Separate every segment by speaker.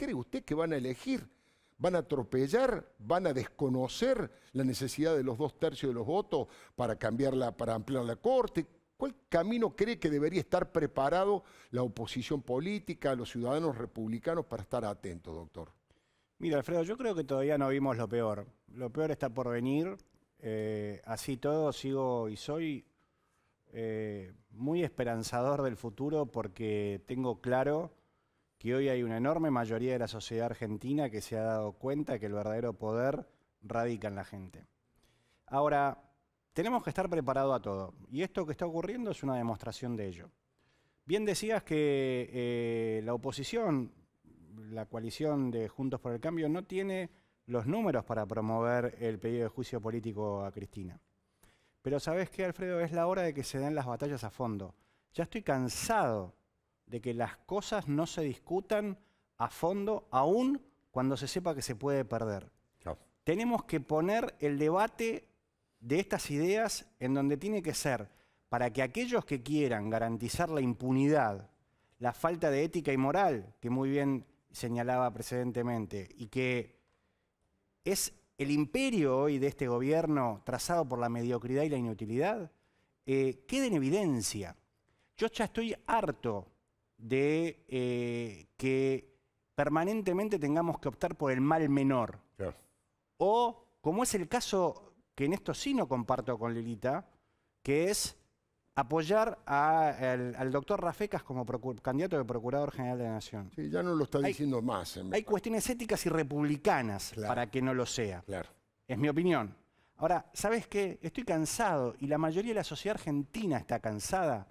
Speaker 1: cree usted que van a elegir? ¿Van a atropellar? ¿Van a desconocer la necesidad de los dos tercios de los votos para cambiarla, para ampliar la corte? ¿Cuál camino cree que debería estar preparado la oposición política, los ciudadanos republicanos para estar atentos, doctor? Mira, Alfredo, yo creo que todavía no vimos lo peor. Lo peor está por venir. Eh, así todo, sigo y soy eh, muy esperanzador del futuro porque tengo claro que hoy hay una enorme mayoría de la sociedad argentina que se ha dado cuenta que el verdadero poder radica en la gente. Ahora, tenemos que estar preparados a todo, y esto que está ocurriendo es una demostración de ello. Bien decías que eh, la oposición, la coalición de Juntos por el Cambio, no tiene los números para promover el pedido de juicio político a Cristina. Pero sabes qué, Alfredo, es la hora de que se den las batallas a fondo. Ya estoy cansado de que las cosas no se discutan a fondo, aún cuando se sepa que se puede perder. Tenemos que poner el debate de estas ideas en donde tiene que ser, para que aquellos que quieran garantizar la impunidad, la falta de ética y moral, que muy bien señalaba precedentemente, y que es el imperio hoy de este gobierno trazado por la mediocridad y la inutilidad, eh, en evidencia. Yo ya estoy harto de eh, que permanentemente tengamos que optar por el mal menor. O, como es el caso que en esto sí no comparto con Lilita, que es apoyar al, doctor Rafecas como candidato de Procurador General de la Nación. ya no lo está diciendo más. hay cuestiones éticas y republicanas para que no lo sea. Es mi opinión. Ahora, ¿sabes qué? Estoy cansado y la mayoría de la sociedad argentina está cansada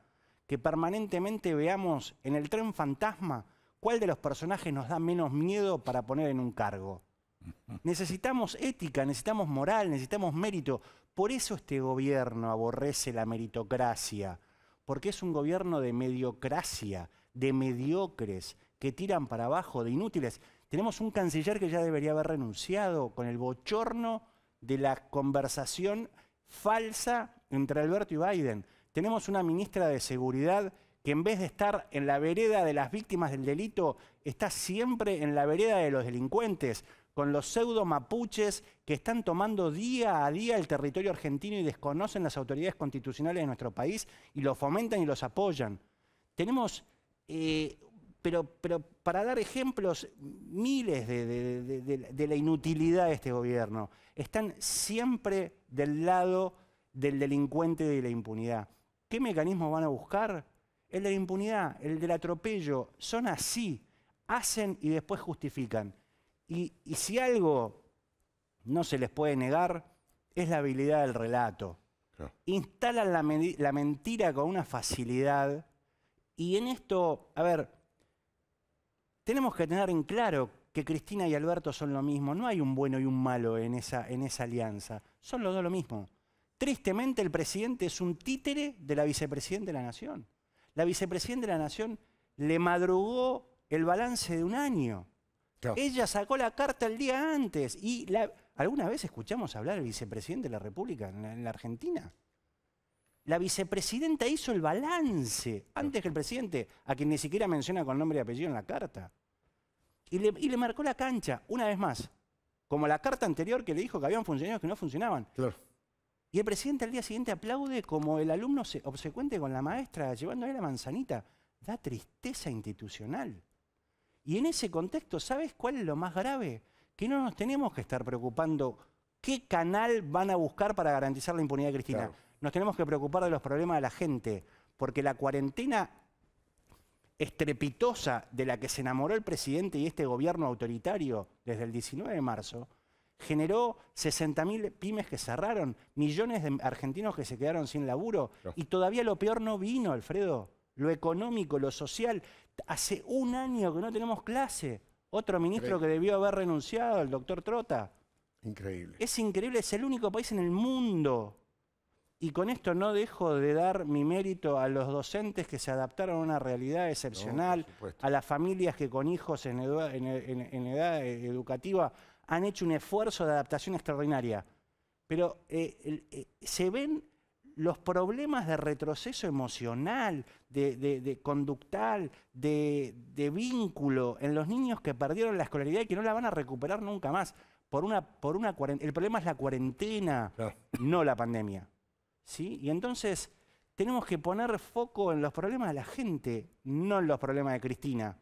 Speaker 1: que permanentemente veamos en el tren fantasma cuál de los personajes nos da menos miedo para poner en un cargo. Necesitamos ética, necesitamos moral, necesitamos mérito. Por eso este gobierno aborrece la meritocracia, porque es un gobierno de mediocracia, de mediocres, que tiran para abajo, de inútiles. Tenemos un canciller que ya debería haber renunciado con el bochorno de la conversación falsa entre Alberto y Biden. Tenemos una ministra de Seguridad que en vez de estar en la vereda de las víctimas del delito, está siempre en la vereda de los delincuentes, con los pseudo mapuches que están tomando día a día el territorio argentino y desconocen las autoridades constitucionales de nuestro país y los fomentan y los apoyan. Tenemos, eh, pero, pero para dar ejemplos, miles de la inutilidad de este gobierno. Están siempre del lado del delincuente y de la impunidad. ¿Qué mecanismos van a buscar? El de la impunidad, el del atropello. Son así. Hacen y después justifican. Y, si algo no se les puede negar, es la habilidad del relato. Instalan la, mentira con una facilidad. Y en esto, a ver, tenemos que tener en claro que Cristina y Alberto son lo mismo. No hay un bueno y un malo en esa, en esa alianza. Son los dos lo mismo. Tristemente el presidente es un títere de la vicepresidenta de la Nación. La vicepresidenta de la Nación le madrugó el balance de un año. Ella sacó la carta el día antes. Y ¿Alguna vez escuchamos hablar al vicepresidente de la República en la, Argentina? La vicepresidenta hizo el balance antes que el presidente, a quien ni siquiera menciona con nombre y apellido en la carta. Y le, marcó la cancha, una vez más, como la carta anterior que le dijo que habían funcionarios que no funcionaban. Claro. Y el presidente al día siguiente aplaude como el alumno obsecuente con la maestra llevándole la manzanita. Da tristeza institucional. Y en ese contexto, ¿sabes cuál es lo más grave? Que no nos tenemos que estar preocupando qué canal van a buscar para garantizar la impunidad de Cristina. Nos tenemos que preocupar de los problemas de la gente, porque la cuarentena estrepitosa de la que se enamoró el presidente y este gobierno autoritario desde el 19 de marzo, generó 60.000 pymes que cerraron, millones de argentinos que se quedaron sin laburo. Y todavía lo peor no vino, Alfredo. Lo económico, lo social. Hace un año que no tenemos clase. Otro ministro que debió haber renunciado, el doctor Trota. Increíble. Es increíble, es el único país en el mundo. Y con esto no dejo de dar mi mérito a los docentes que se adaptaron a una realidad excepcional, a las familias que con hijos en edad educativa han hecho un esfuerzo de adaptación extraordinaria, pero eh, eh, se ven los problemas de retroceso emocional, de, conductal, de, vínculo en los niños que perdieron la escolaridad y que no la van a recuperar nunca más. Por una, por una el problema es la cuarentena, no la pandemia. ¿sí? Y entonces tenemos que poner foco en los problemas de la gente, no en los problemas de Cristina.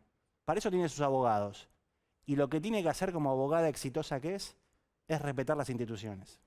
Speaker 1: Para eso tiene sus abogados. Y lo que tiene que hacer como abogada exitosa que es, es respetar las instituciones.